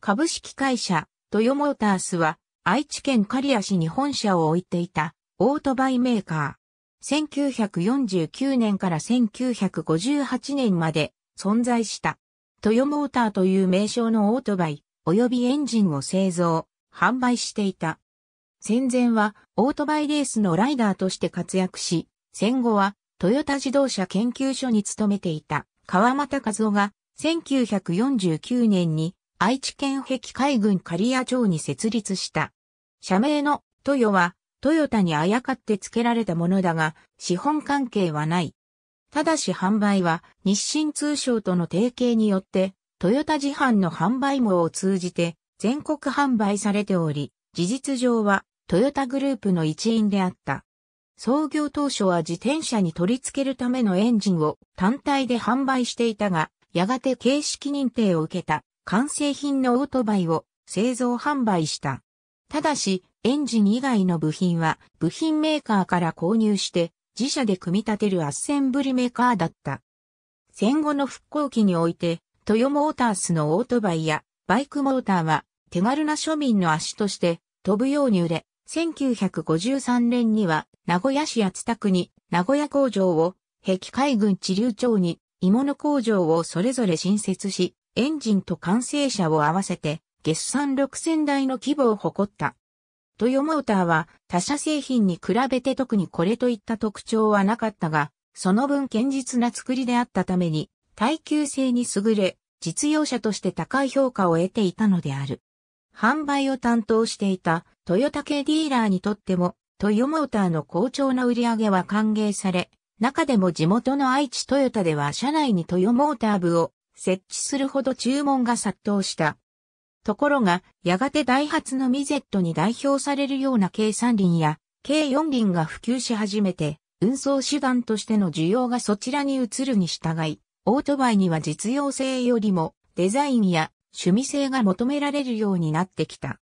株式会社、トヨモータースは、愛知県刈谷市に本社を置いていた、オートバイメーカー。1949年から1958年まで存在した。トヨモーターという名称のオートバイ、及びエンジンを製造、販売していた。戦前はオートバイレースのライダーとして活躍し、戦後はトヨタ自動車研究所に勤めていた川又和夫が1949年に愛知県壁海軍刈谷町に設立した。社名の豊は、トヨタにあやかって付けられたものだが、資本関係はない。ただし販売は日清通商との提携によって、トヨタ自販の販売網を通じて全国販売されており、事実上はトヨタグループの一員であった。創業当初は自転車に取り付けるためのエンジンを単体で販売していたが、やがて形式認定を受けた。完成品のオートバイを製造販売した。ただし、エンジン以外の部品は部品メーカーから購入して自社で組み立てるアッセンブルメーカーだった。戦後の復興期において、トヨモータースのオートバイやバイクモーターは手軽な庶民の足として飛ぶように売れ、1953年には名古屋市八田区に名古屋工場を、壁海軍地流町に鋳物工場をそれぞれ新設し、エンジンと完成車を合わせて月産6000台の規模を誇った。トヨモーターは他社製品に比べて特にこれといった特徴はなかったが、その分堅実な作りであったために、耐久性に優れ、実用車として高い評価を得ていたのである。販売を担当していたトヨタ系ディーラーにとっても、トヨモーターの好調な売り上げは歓迎され、中でも地元の愛知トヨタでは社内にトヨモーター部を設置するほど注文が殺到した。ところが、やがてダイハツのミゼットに代表されるような計3輪や、計4輪が普及し始めて、運送手段としての需要がそちらに移るに従い、オートバイには実用性よりもデザインや趣味性が求められるようになってきた。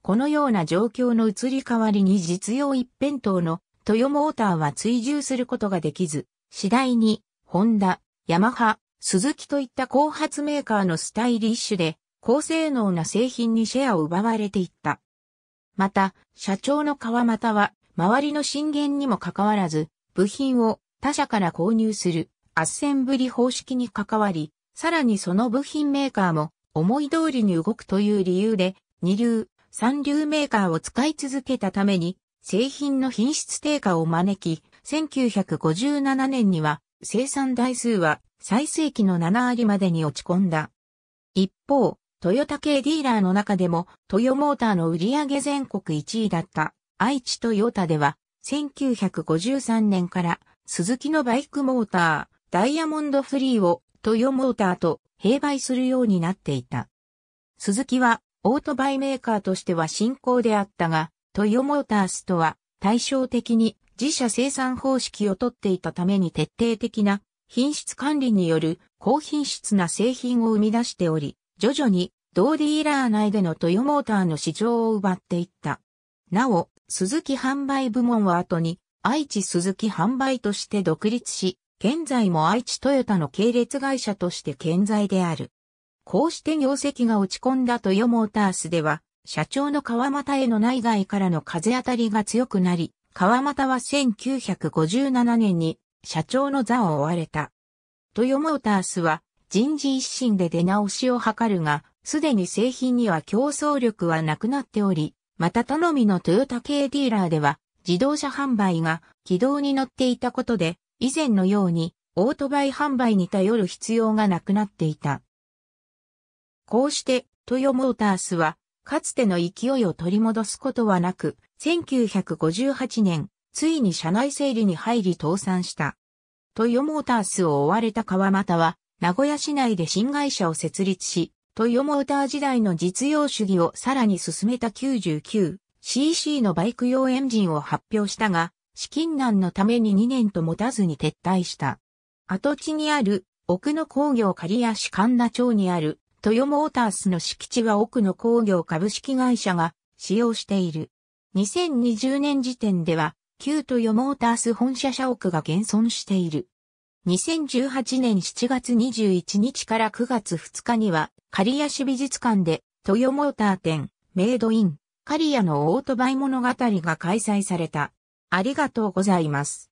このような状況の移り変わりに実用一辺倒のトヨモーターは追従することができず、次第に、ホンダ、ヤマハ、鈴木といった後発メーカーのスタイリッシュで高性能な製品にシェアを奪われていった。また、社長の川又は周りの進言にもかかわらず、部品を他社から購入するアッセンブリ方式に関わり、さらにその部品メーカーも思い通りに動くという理由で、二流、三流メーカーを使い続けたために、製品の品質低下を招き、1957年には生産台数は最盛期の7割までに落ち込んだ。一方、トヨタ系ディーラーの中でも、トヨモーターの売上全国1位だった愛知トヨタでは、1953年からスズキのバイクモーター、ダイヤモンドフリーをトヨモーターと併売するようになっていた。スズキはオートバイメーカーとしては新興であったが、トヨモータースとは対照的に自社生産方式をとっていたために徹底的な品質管理による高品質な製品を生み出しており、徐々に同ディーラー内でのトヨモーターの市場を奪っていった。なお、鈴木販売部門は後に愛知鈴木販売として独立し、現在も愛知トヨタの系列会社として健在である。こうして業績が落ち込んだトヨモータースでは、社長の川又への内外からの風当たりが強くなり、川又は1957年に社長の座を追われた。トヨモータースは人事一新で出直しを図るが、すでに製品には競争力はなくなっており、また頼みのトヨタ系ディーラーでは自動車販売が軌道に乗っていたことで、以前のようにオートバイ販売に頼る必要がなくなっていた。こうして、トヨモータースはかつての勢いを取り戻すことはなく、1958年、ついに社内整理に入り倒産した。トヨモータースを追われた川又は、名古屋市内で新会社を設立し、トヨモーター時代の実用主義をさらに進めた 99cc のバイク用エンジンを発表したが、資金難のために2年と持たずに撤退した。跡地にある奥の工業刈谷市神田町にあるトヨモータースの敷地は奥の工業株式会社が使用している。2020年時点では、旧トヨモータース本社社屋が現存している。2018年7月21日から9月2日には、刈谷市美術館で、トヨモーター展、メイドイン、刈谷のオートバイ物語が開催された。ありがとうございます。